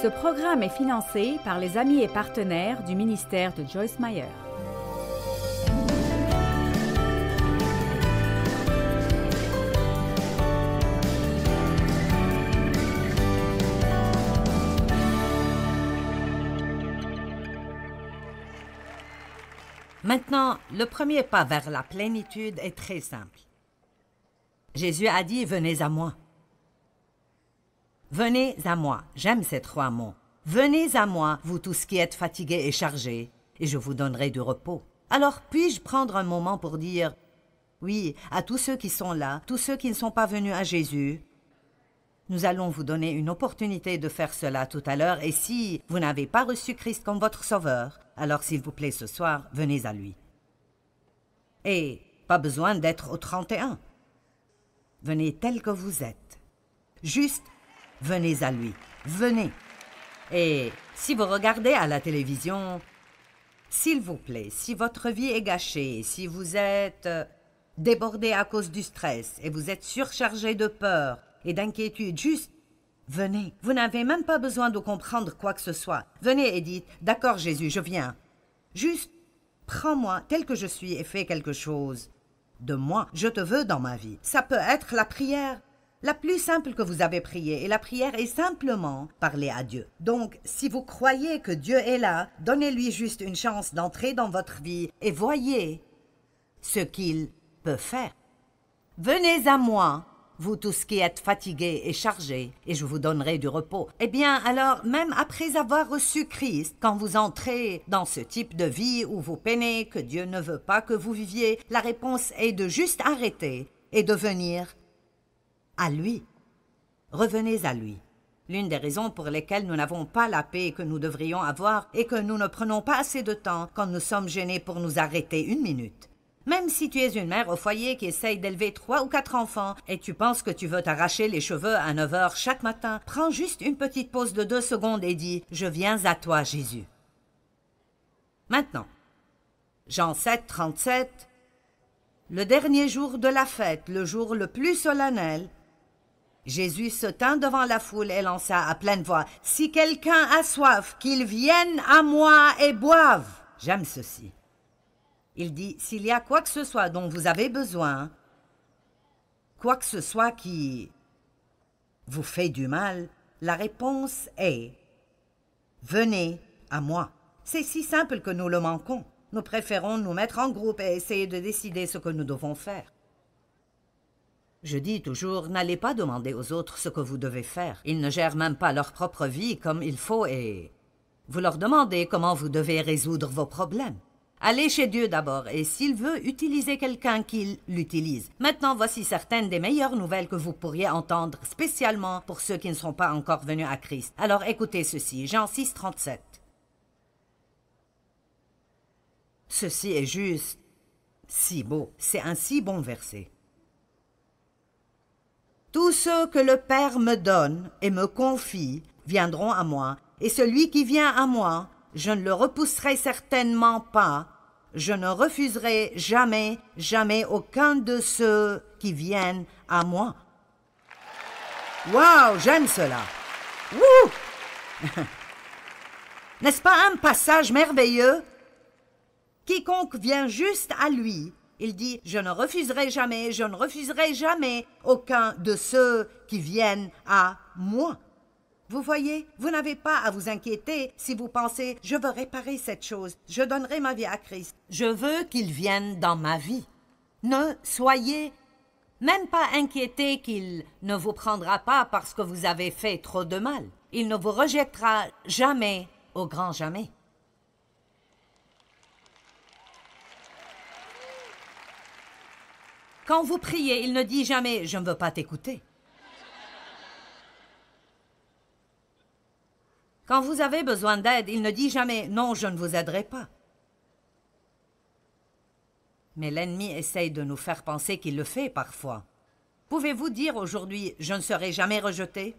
Ce programme est financé par les amis et partenaires du ministère de Joyce Meyer. Maintenant, le premier pas vers la plénitude est très simple. Jésus a dit, venez à moi. Venez à moi, j'aime ces trois mots. Venez à moi, vous tous qui êtes fatigués et chargés, et je vous donnerai du repos. Alors puis-je prendre un moment pour dire oui à tous ceux qui sont là, tous ceux qui ne sont pas venus à Jésus Nous allons vous donner une opportunité de faire cela tout à l'heure, et si vous n'avez pas reçu Christ comme votre Sauveur, alors s'il vous plaît ce soir, venez à lui. Et pas besoin d'être au 31. Venez tel que vous êtes. Juste Venez à lui, venez. Et si vous regardez à la télévision, s'il vous plaît, si votre vie est gâchée, si vous êtes euh, débordé à cause du stress et vous êtes surchargé de peur et d'inquiétude, juste venez. Vous n'avez même pas besoin de comprendre quoi que ce soit. Venez et dites D'accord, Jésus, je viens. Juste prends-moi tel que je suis et fais quelque chose de moi. Je te veux dans ma vie. Ça peut être la prière, la plus simple que vous avez priée, et la prière est simplement parler à Dieu. Donc, si vous croyez que Dieu est là, donnez-lui juste une chance d'entrer dans votre vie et voyez ce qu'il peut faire. Venez à moi, vous tous qui êtes fatigués et chargés, et je vous donnerai du repos. Eh bien, alors, même après avoir reçu Christ, quand vous entrez dans ce type de vie où vous peinez, que Dieu ne veut pas que vous viviez, la réponse est de juste arrêter et de venir à lui. Revenez à lui. L'une des raisons pour lesquelles nous n'avons pas la paix que nous devrions avoir est que nous ne prenons pas assez de temps quand nous sommes gênés pour nous arrêter une minute. Même si tu es une mère au foyer qui essaye d'élever trois ou quatre enfants et tu penses que tu veux t'arracher les cheveux à 9 heures chaque matin, prends juste une petite pause de deux secondes et dis Je viens à toi, Jésus. Maintenant, Jean 7, 37, le dernier jour de la fête, le jour le plus solennel, Jésus se tint devant la foule et lança à pleine voix Si quelqu'un a soif, qu'il vienne à moi et boive. J'aime ceci. Il dit S'il y a quoi que ce soit dont vous avez besoin, quoi que ce soit qui vous fait du mal, la réponse est Venez à moi. C'est si simple que nous le manquons. Nous préférons nous mettre en groupe et essayer de décider ce que nous devons faire. Je dis toujours, n'allez pas demander aux autres ce que vous devez faire. Ils ne gèrent même pas leur propre vie comme il faut et... Vous leur demandez comment vous devez résoudre vos problèmes. Allez chez Dieu d'abord et s'il veut, utilisez quelqu'un qu'il l'utilise. Maintenant, voici certaines des meilleures nouvelles que vous pourriez entendre, spécialement pour ceux qui ne sont pas encore venus à Christ. Alors écoutez ceci, Jean 6, 37. Ceci est juste, si beau, c'est un si bon verset. Tous ceux que le Père me donne et me confie viendront à moi, et celui qui vient à moi, je ne le repousserai certainement pas, je ne refuserai jamais, jamais aucun de ceux qui viennent à moi. Wow, j'aime cela. Wouh! N'est-ce pas un passage merveilleux? Quiconque vient juste à lui il dit Je ne refuserai jamais, je ne refuserai jamais aucun de ceux qui viennent à moi. Vous voyez, vous n'avez pas à vous inquiéter si vous pensez Je veux réparer cette chose, je donnerai ma vie à Christ. Je veux qu'il vienne dans ma vie. Ne soyez même pas inquiété qu'il ne vous prendra pas parce que vous avez fait trop de mal. Il ne vous rejettera jamais, au grand jamais. Quand vous priez, il ne dit jamais ⁇ Je ne veux pas t'écouter ⁇ Quand vous avez besoin d'aide, il ne dit jamais ⁇ Non, je ne vous aiderai pas ⁇ Mais l'ennemi essaye de nous faire penser qu'il le fait parfois. Pouvez-vous dire aujourd'hui ⁇ Je ne serai jamais rejeté ⁇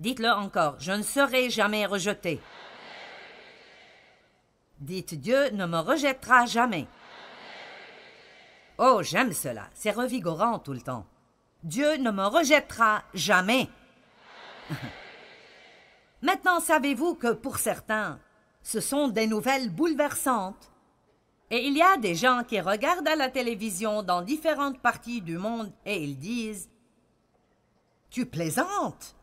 Dites-le encore, je ne serai jamais rejeté. Dites Dieu ne me rejettera jamais. Oh, j'aime cela. C'est revigorant tout le temps. Dieu ne me rejettera jamais. Maintenant, savez-vous que pour certains, ce sont des nouvelles bouleversantes. Et il y a des gens qui regardent à la télévision dans différentes parties du monde et ils disent Tu plaisantes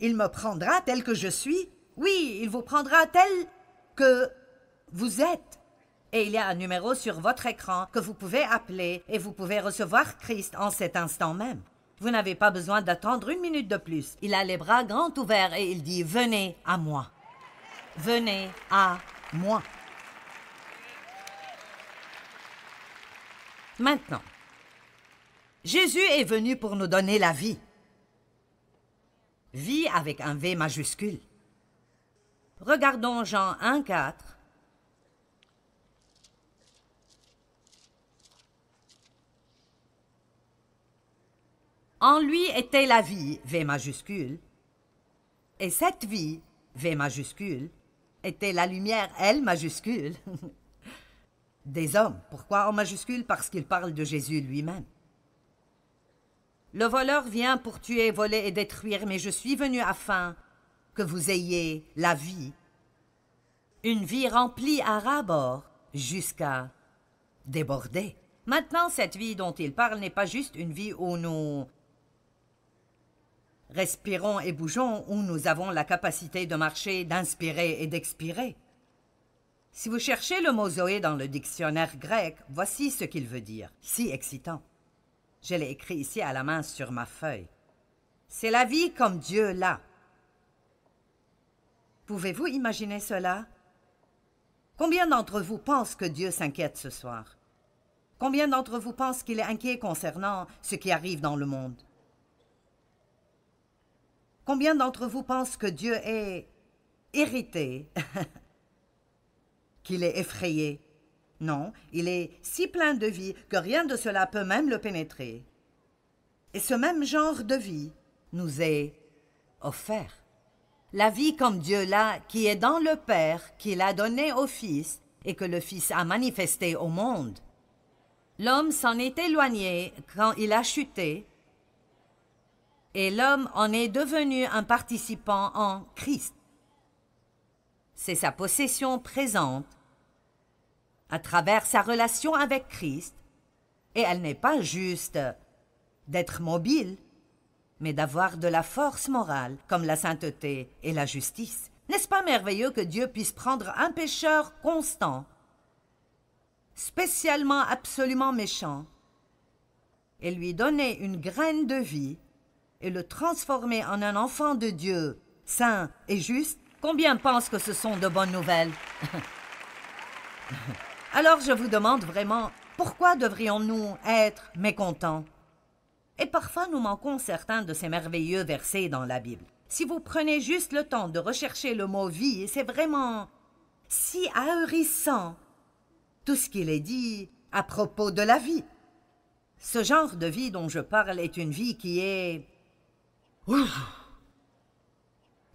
Il me prendra tel que je suis Oui, il vous prendra tel que vous êtes et il y a un numéro sur votre écran que vous pouvez appeler et vous pouvez recevoir Christ en cet instant même. Vous n'avez pas besoin d'attendre une minute de plus. Il a les bras grands ouverts et il dit Venez à moi. Venez à moi. Maintenant, Jésus est venu pour nous donner la vie. Vie avec un V majuscule. Regardons Jean 1, 4 En lui était la vie, V majuscule. Et cette vie, V majuscule, était la lumière, L majuscule. Des hommes. Pourquoi en majuscule Parce qu'il parle de Jésus lui-même. Le voleur vient pour tuer, voler et détruire, mais je suis venu afin que vous ayez la vie. Une vie remplie à rabord jusqu'à déborder. Maintenant, cette vie dont il parle n'est pas juste une vie où nous Respirons et bougeons où nous avons la capacité de marcher, d'inspirer et d'expirer. Si vous cherchez le mot Zoé dans le dictionnaire grec, voici ce qu'il veut dire. Si excitant. Je l'ai écrit ici à la main sur ma feuille. C'est la vie comme Dieu l'a. Pouvez-vous imaginer cela Combien d'entre vous pensent que Dieu s'inquiète ce soir Combien d'entre vous pensent qu'il est inquiet concernant ce qui arrive dans le monde Combien d'entre vous pensent que Dieu est irrité, qu'il est effrayé Non, il est si plein de vie que rien de cela peut même le pénétrer. Et ce même genre de vie nous est offert. La vie comme Dieu l'a, qui est dans le Père, qu'il a donné au Fils, et que le Fils a manifesté au monde. L'homme s'en est éloigné quand il a chuté, et l'homme en est devenu un participant en Christ. C'est sa possession présente à travers sa relation avec Christ, et elle n'est pas juste d'être mobile, mais d'avoir de la force morale, comme la sainteté et la justice. N'est-ce pas merveilleux que Dieu puisse prendre un pécheur constant, spécialement absolument méchant, et lui donner une graine de vie et le transformer en un enfant de Dieu, saint et juste, combien pensent que ce sont de bonnes nouvelles Alors je vous demande vraiment, pourquoi devrions-nous être mécontents Et parfois nous manquons certains de ces merveilleux versets dans la Bible. Si vous prenez juste le temps de rechercher le mot vie, c'est vraiment si ahurissant tout ce qu'il est dit à propos de la vie. Ce genre de vie dont je parle est une vie qui est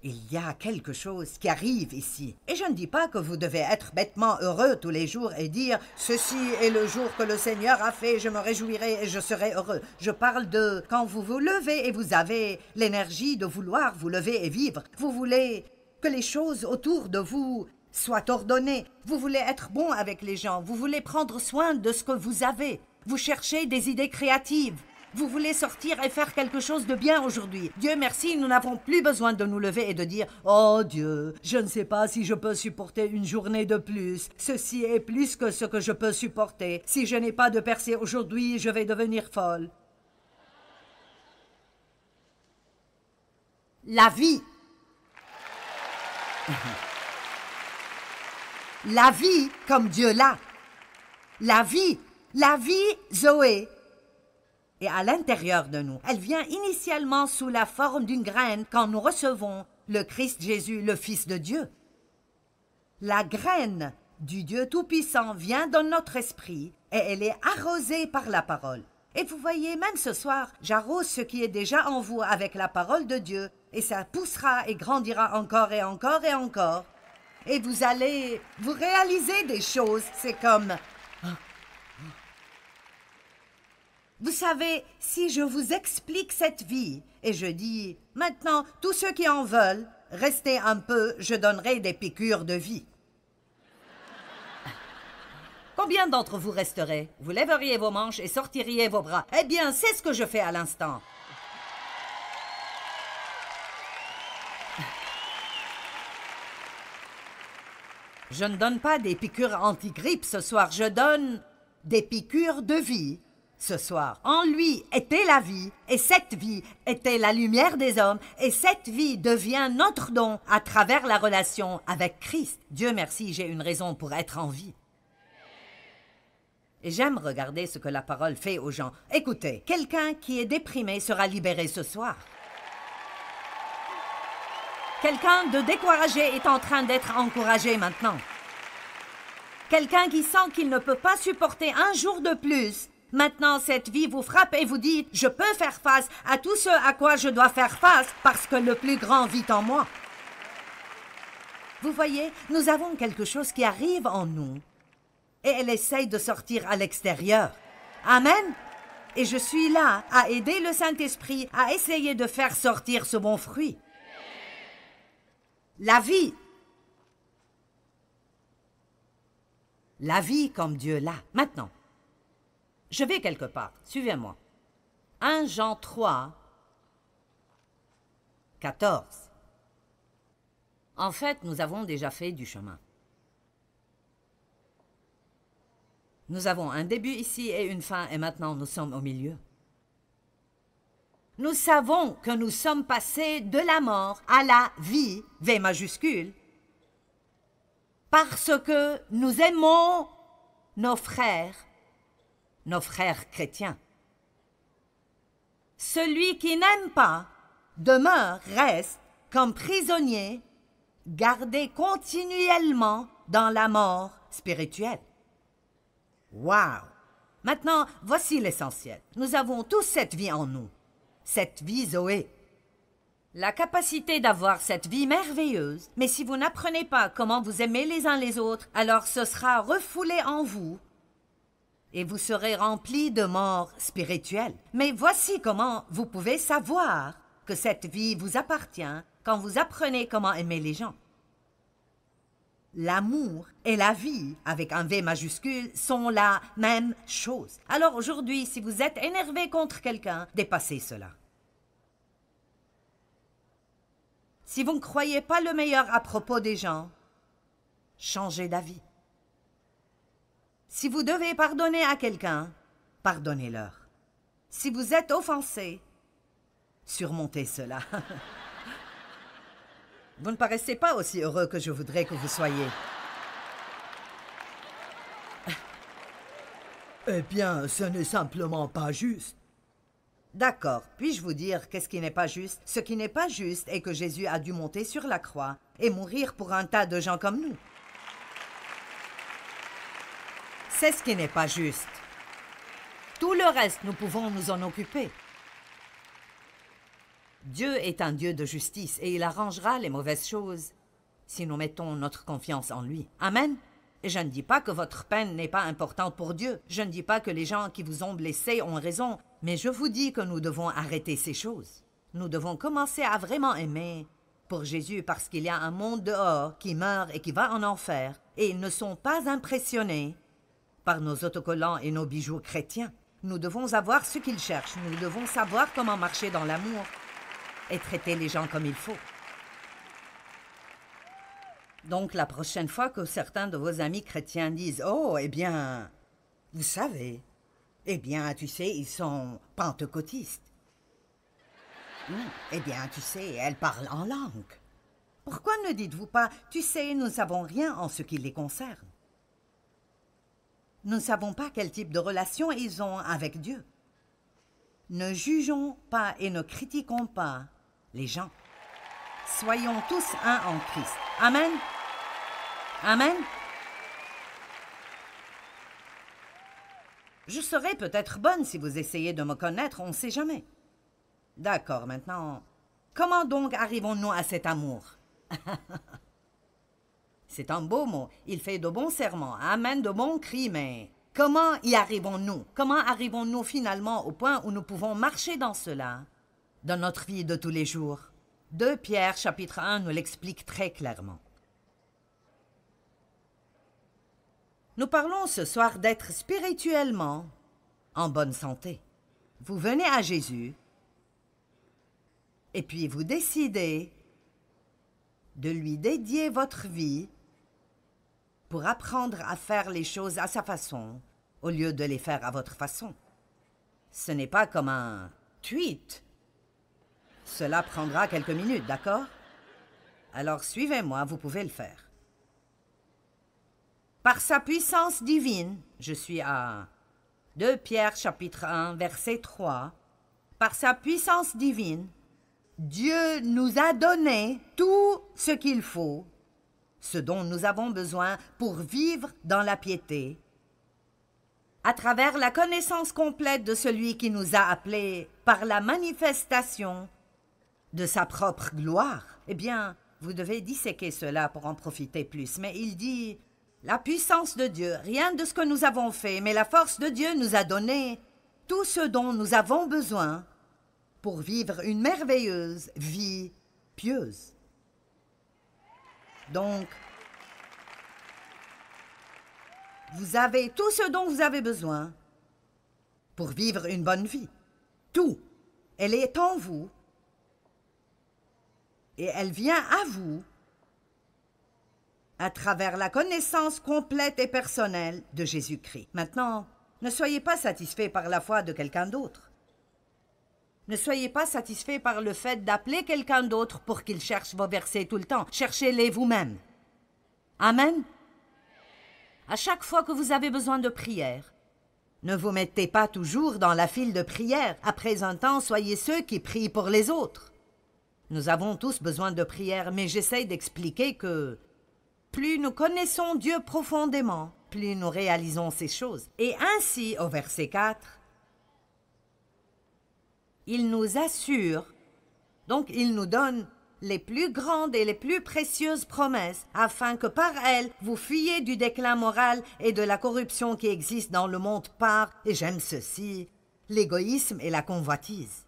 il y a quelque chose qui arrive ici. Et je ne dis pas que vous devez être bêtement heureux tous les jours et dire ⁇ Ceci est le jour que le Seigneur a fait, je me réjouirai et je serai heureux ⁇ Je parle de quand vous vous levez et vous avez l'énergie de vouloir vous lever et vivre. Vous voulez que les choses autour de vous soient ordonnées. Vous voulez être bon avec les gens. Vous voulez prendre soin de ce que vous avez. Vous cherchez des idées créatives. Vous voulez sortir et faire quelque chose de bien aujourd'hui. Dieu merci, nous n'avons plus besoin de nous lever et de dire Oh Dieu, je ne sais pas si je peux supporter une journée de plus. Ceci est plus que ce que je peux supporter. Si je n'ai pas de percée aujourd'hui, je vais devenir folle. La vie. la vie comme Dieu l'a. La vie. La vie, Zoé, et à l'intérieur de nous. Elle vient initialement sous la forme d'une graine quand nous recevons le Christ Jésus, le Fils de Dieu. La graine du Dieu Tout-Puissant vient dans notre esprit et elle est arrosée par la parole. Et vous voyez, même ce soir, j'arrose ce qui est déjà en vous avec la parole de Dieu, et ça poussera et grandira encore et encore et encore. Et vous allez vous réaliser des choses. C'est comme Vous savez, si je vous explique cette vie et je dis maintenant, tous ceux qui en veulent, restez un peu, je donnerai des piqûres de vie. Combien d'entre vous resterez Vous lèveriez vos manches et sortiriez vos bras. Eh bien, c'est ce que je fais à l'instant. Je ne donne pas des piqûres anti-grippe ce soir, je donne des piqûres de vie ce soir. En lui était la vie, et cette vie était la lumière des hommes, et cette vie devient notre don à travers la relation avec Christ. Dieu merci, j'ai une raison pour être en vie. Et j'aime regarder ce que la parole fait aux gens. Écoutez, quelqu'un qui est déprimé sera libéré ce soir. Quelqu'un de découragé est en train d'être encouragé maintenant. Quelqu'un qui sent qu'il ne peut pas supporter un jour de plus Maintenant, cette vie vous frappe et vous dit, je peux faire face à tout ce à quoi je dois faire face parce que le plus grand vit en moi. Vous voyez, nous avons quelque chose qui arrive en nous et elle essaye de sortir à l'extérieur. Amen. Et je suis là à aider le Saint-Esprit à essayer de faire sortir ce bon fruit. La vie. La vie comme Dieu l'a. Maintenant, je vais quelque part. Suivez-moi. 1 Jean 3, 14. En fait, nous avons déjà fait du chemin. Nous avons un début ici et une fin, et maintenant nous sommes au milieu. Nous savons que nous sommes passés de la mort à la vie, V majuscule, parce que nous aimons nos frères nos frères chrétiens. Celui qui n'aime pas demeure, reste, comme prisonnier, gardé continuellement dans la mort spirituelle. Wow! Maintenant, voici l'essentiel. Nous avons tous cette vie en nous, cette vie Zoé. La capacité d'avoir cette vie merveilleuse, mais si vous n'apprenez pas comment vous aimez les uns les autres, alors ce sera refoulé en vous et vous serez rempli de mort spirituelle. Mais voici comment vous pouvez savoir que cette vie vous appartient quand vous apprenez comment aimer les gens. L'amour et la vie, avec un V majuscule, sont la même chose. Alors aujourd'hui, si vous êtes énervé contre quelqu'un, dépassez cela. Si vous ne croyez pas le meilleur à propos des gens, changez d'avis. Si vous devez pardonner à quelqu'un, pardonnez-leur. Si vous êtes offensé, surmontez cela. vous ne paraissez pas aussi heureux que je voudrais que vous soyez. Eh bien, ce n'est simplement pas juste. D'accord, puis-je vous dire qu'est-ce qui n'est pas juste Ce qui n'est pas juste est que Jésus a dû monter sur la croix et mourir pour un tas de gens comme nous. C'est ce qui n'est pas juste. Tout le reste, nous pouvons nous en occuper. Dieu est un Dieu de justice et il arrangera les mauvaises choses si nous mettons notre confiance en lui. Amen. Et je ne dis pas que votre peine n'est pas importante pour Dieu. Je ne dis pas que les gens qui vous ont blessé ont raison. Mais je vous dis que nous devons arrêter ces choses. Nous devons commencer à vraiment aimer pour Jésus parce qu'il y a un monde dehors qui meurt et qui va en enfer. Et ils ne sont pas impressionnés par nos autocollants et nos bijoux chrétiens. Nous devons avoir ce qu'ils cherchent, nous devons savoir comment marcher dans l'amour et traiter les gens comme il faut. Donc la prochaine fois que certains de vos amis chrétiens disent ⁇ Oh, eh bien, vous savez ⁇ eh bien, tu sais, ils sont pentecôtistes. Hum, eh bien, tu sais, elles parlent en langue. Pourquoi ne dites-vous pas ⁇ Tu sais, nous ne savons rien en ce qui les concerne ?⁇ nous ne savons pas quel type de relation ils ont avec Dieu. Ne jugeons pas et ne critiquons pas les gens. Soyons tous un en Christ. Amen. Amen. Je serai peut-être bonne si vous essayez de me connaître, on ne sait jamais. D'accord, maintenant, comment donc arrivons-nous à cet amour C'est un beau mot. Il fait de bons serments, amène hein, de bons cris, mais comment y arrivons-nous Comment arrivons-nous finalement au point où nous pouvons marcher dans cela Dans notre vie de tous les jours. 2 Pierre chapitre 1 nous l'explique très clairement. Nous parlons ce soir d'être spirituellement en bonne santé. Vous venez à Jésus et puis vous décidez de lui dédier votre vie pour apprendre à faire les choses à sa façon au lieu de les faire à votre façon. Ce n'est pas comme un tweet. Cela prendra quelques minutes, d'accord Alors suivez-moi, vous pouvez le faire. Par sa puissance divine, je suis à 2 Pierre chapitre 1 verset 3. Par sa puissance divine, Dieu nous a donné tout ce qu'il faut ce dont nous avons besoin pour vivre dans la piété, à travers la connaissance complète de celui qui nous a appelés par la manifestation de sa propre gloire. Eh bien, vous devez disséquer cela pour en profiter plus. Mais il dit La puissance de Dieu, rien de ce que nous avons fait, mais la force de Dieu nous a donné tout ce dont nous avons besoin pour vivre une merveilleuse vie pieuse. Donc, vous avez tout ce dont vous avez besoin pour vivre une bonne vie. Tout. Elle est en vous. Et elle vient à vous à travers la connaissance complète et personnelle de Jésus-Christ. Maintenant, ne soyez pas satisfait par la foi de quelqu'un d'autre. Ne soyez pas satisfait par le fait d'appeler quelqu'un d'autre pour qu'il cherche vos versets tout le temps. Cherchez-les vous-même. Amen. À chaque fois que vous avez besoin de prière, ne vous mettez pas toujours dans la file de prière. Après un temps, soyez ceux qui prient pour les autres. Nous avons tous besoin de prière, mais j'essaye d'expliquer que plus nous connaissons Dieu profondément, plus nous réalisons ces choses. Et ainsi, au verset 4, il nous assure. Donc il nous donne les plus grandes et les plus précieuses promesses, afin que par elles vous fuyiez du déclin moral et de la corruption qui existe dans le monde par, et j'aime ceci, l'égoïsme et la convoitise.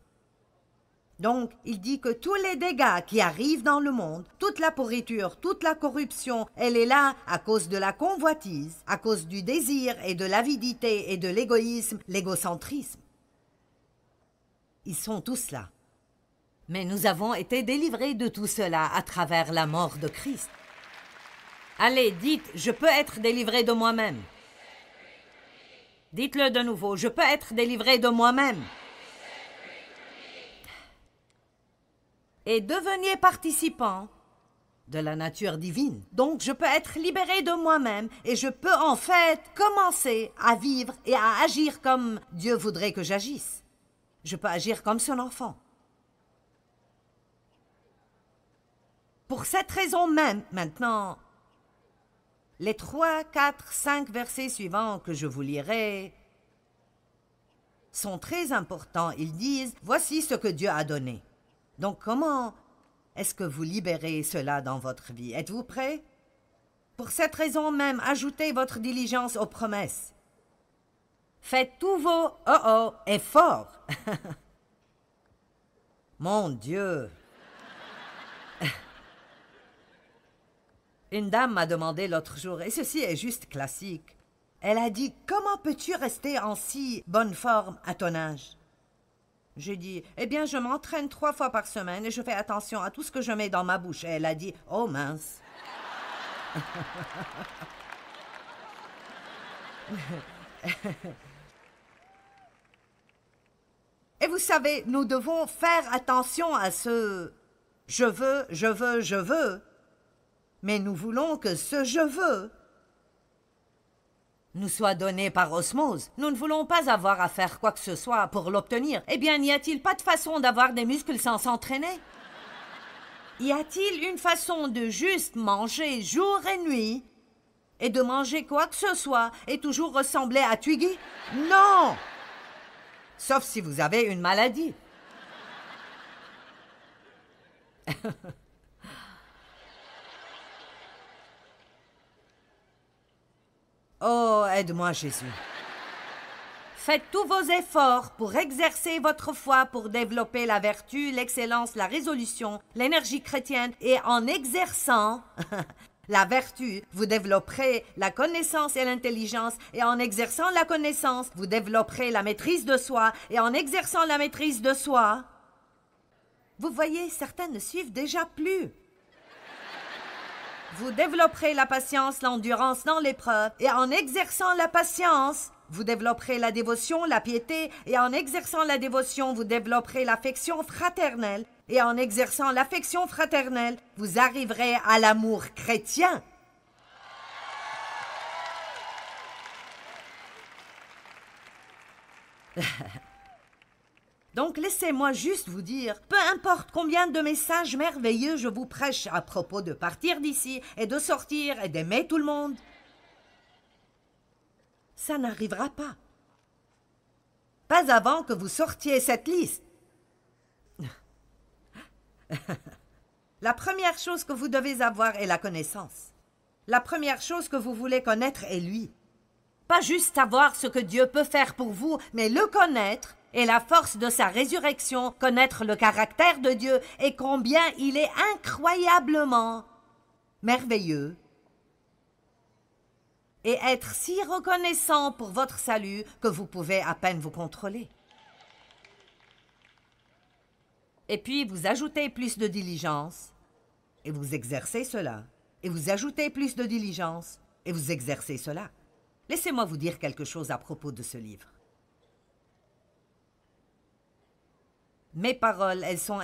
Donc, il dit que tous les dégâts qui arrivent dans le monde, toute la pourriture, toute la corruption, elle est là à cause de la convoitise, à cause du désir et de l'avidité et de l'égoïsme, l'égocentrisme. Ils sont tous là. Mais nous avons été délivrés de tout cela à travers la mort de Christ. Allez, dites, je peux être délivré de moi-même. Dites-le de nouveau, je peux être délivré de moi-même. Et devenez participant de la nature divine. Donc je peux être libéré de moi-même et je peux en fait commencer à vivre et à agir comme Dieu voudrait que j'agisse. Je peux agir comme son enfant. Pour cette raison même, maintenant, les trois, quatre, cinq versets suivants que je vous lirai sont très importants. Ils disent, voici ce que Dieu a donné. Donc comment est-ce que vous libérez cela dans votre vie Êtes-vous prêt Pour cette raison même, ajoutez votre diligence aux promesses Faites tous vos oh oh efforts. Mon Dieu. Une dame m'a demandé l'autre jour, et ceci est juste classique. Elle a dit Comment peux-tu rester en si bonne forme à ton âge J'ai dit Eh bien, je m'entraîne trois fois par semaine et je fais attention à tout ce que je mets dans ma bouche. Et elle a dit Oh mince Et vous savez, nous devons faire attention à ce je veux, je veux, je veux, mais nous voulons que ce je veux nous soit donné par osmose. Nous ne voulons pas avoir à faire quoi que ce soit pour l'obtenir. Eh bien, n'y a-t-il pas de façon d'avoir des muscles sans s'entraîner Y a-t-il une façon de juste manger jour et nuit et de manger quoi que ce soit et toujours ressembler à Twiggy Non Sauf si vous avez une maladie. oh, aide-moi Jésus. Faites tous vos efforts pour exercer votre foi, pour développer la vertu, l'excellence, la résolution, l'énergie chrétienne et en exerçant La vertu, vous développerez la connaissance et l'intelligence, et en exerçant la connaissance, vous développerez la maîtrise de soi, et en exerçant la maîtrise de soi. Vous voyez, certains ne suivent déjà plus. Vous développerez la patience, l'endurance dans l'épreuve, et en exerçant la patience, vous développerez la dévotion, la piété, et en exerçant la dévotion, vous développerez l'affection fraternelle, et en exerçant l'affection fraternelle, vous arriverez à l'amour chrétien. Donc laissez-moi juste vous dire, peu importe combien de messages merveilleux je vous prêche à propos de partir d'ici et de sortir et d'aimer tout le monde, ça n'arrivera pas. Pas avant que vous sortiez cette liste. la première chose que vous devez avoir est la connaissance. La première chose que vous voulez connaître est lui. Pas juste savoir ce que Dieu peut faire pour vous, mais le connaître et la force de sa résurrection, connaître le caractère de Dieu et combien il est incroyablement merveilleux. Et être si reconnaissant pour votre salut que vous pouvez à peine vous contrôler. Et puis, vous ajoutez plus de diligence. Et vous exercez cela. Et vous ajoutez plus de diligence. Et vous exercez cela. Laissez-moi vous dire quelque chose à propos de ce livre. Mes paroles, elles sont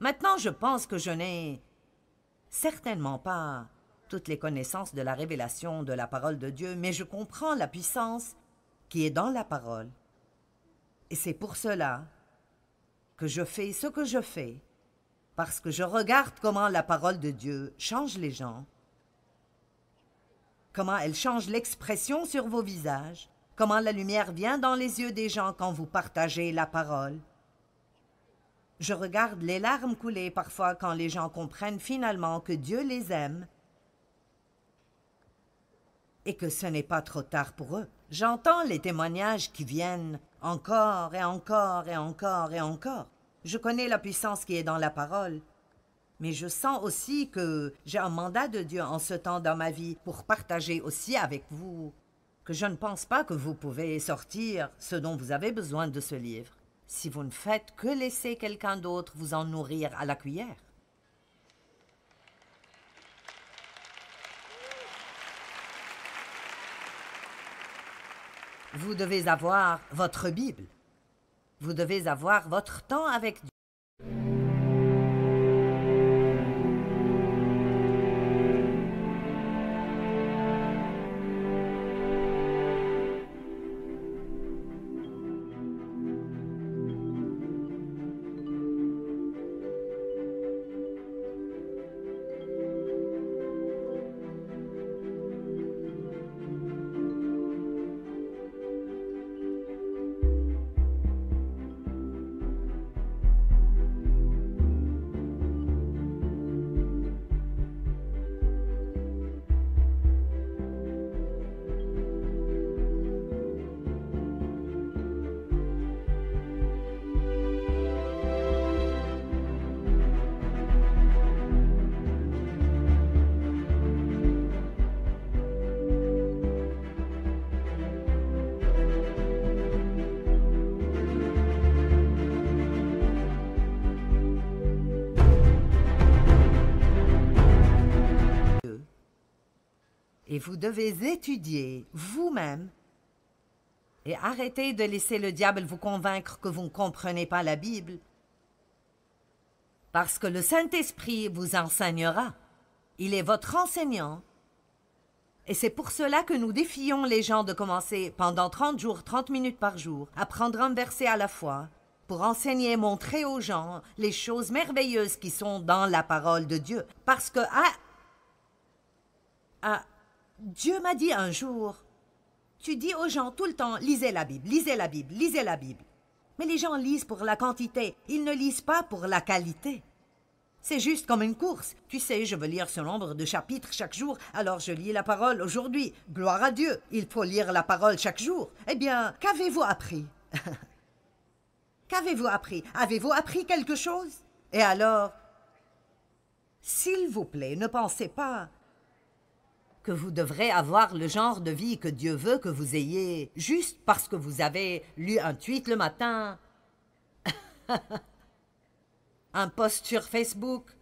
Maintenant, je pense que je n'ai certainement pas toutes les connaissances de la révélation de la parole de Dieu, mais je comprends la puissance qui est dans la parole. Et c'est pour cela que je fais ce que je fais, parce que je regarde comment la parole de Dieu change les gens, comment elle change l'expression sur vos visages, comment la lumière vient dans les yeux des gens quand vous partagez la parole. Je regarde les larmes couler parfois quand les gens comprennent finalement que Dieu les aime et que ce n'est pas trop tard pour eux. J'entends les témoignages qui viennent encore et encore et encore et encore. Je connais la puissance qui est dans la parole, mais je sens aussi que j'ai un mandat de Dieu en ce temps dans ma vie pour partager aussi avec vous, que je ne pense pas que vous pouvez sortir ce dont vous avez besoin de ce livre si vous ne faites que laisser quelqu'un d'autre vous en nourrir à la cuillère. Vous devez avoir votre Bible. Vous devez avoir votre temps avec Dieu. et vous devez étudier vous-même et arrêter de laisser le diable vous convaincre que vous ne comprenez pas la Bible. Parce que le Saint-Esprit vous enseignera. Il est votre enseignant. Et c'est pour cela que nous défions les gens de commencer pendant 30 jours, 30 minutes par jour, à prendre un verset à la fois, pour enseigner montrer aux gens les choses merveilleuses qui sont dans la parole de Dieu. Parce que à, à Dieu m'a dit un jour, tu dis aux gens tout le temps, lisez la Bible, lisez la Bible, lisez la Bible. Mais les gens lisent pour la quantité, ils ne lisent pas pour la qualité. C'est juste comme une course. Tu sais, je veux lire ce nombre de chapitres chaque jour, alors je lis la parole aujourd'hui. Gloire à Dieu, il faut lire la parole chaque jour. Eh bien, qu'avez-vous appris Qu'avez-vous appris Avez-vous appris quelque chose Et alors S'il vous plaît, ne pensez pas que vous devrez avoir le genre de vie que Dieu veut que vous ayez, juste parce que vous avez lu un tweet le matin, un post sur Facebook,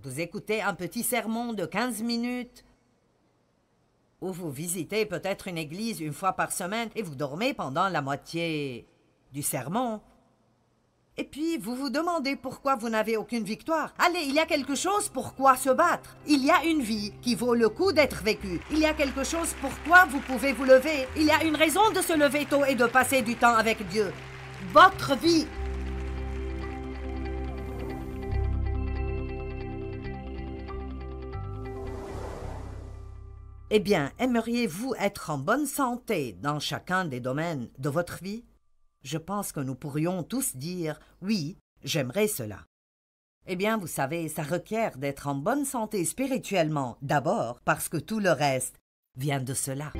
vous écoutez un petit sermon de 15 minutes, ou vous visitez peut-être une église une fois par semaine et vous dormez pendant la moitié du sermon. Et puis, vous vous demandez pourquoi vous n'avez aucune victoire. Allez, il y a quelque chose pourquoi se battre. Il y a une vie qui vaut le coup d'être vécue. Il y a quelque chose pourquoi vous pouvez vous lever. Il y a une raison de se lever tôt et de passer du temps avec Dieu. Votre vie. Eh bien, aimeriez-vous être en bonne santé dans chacun des domaines de votre vie je pense que nous pourrions tous dire Oui, j'aimerais cela. Eh bien, vous savez, ça requiert d'être en bonne santé spirituellement d'abord, parce que tout le reste vient de cela.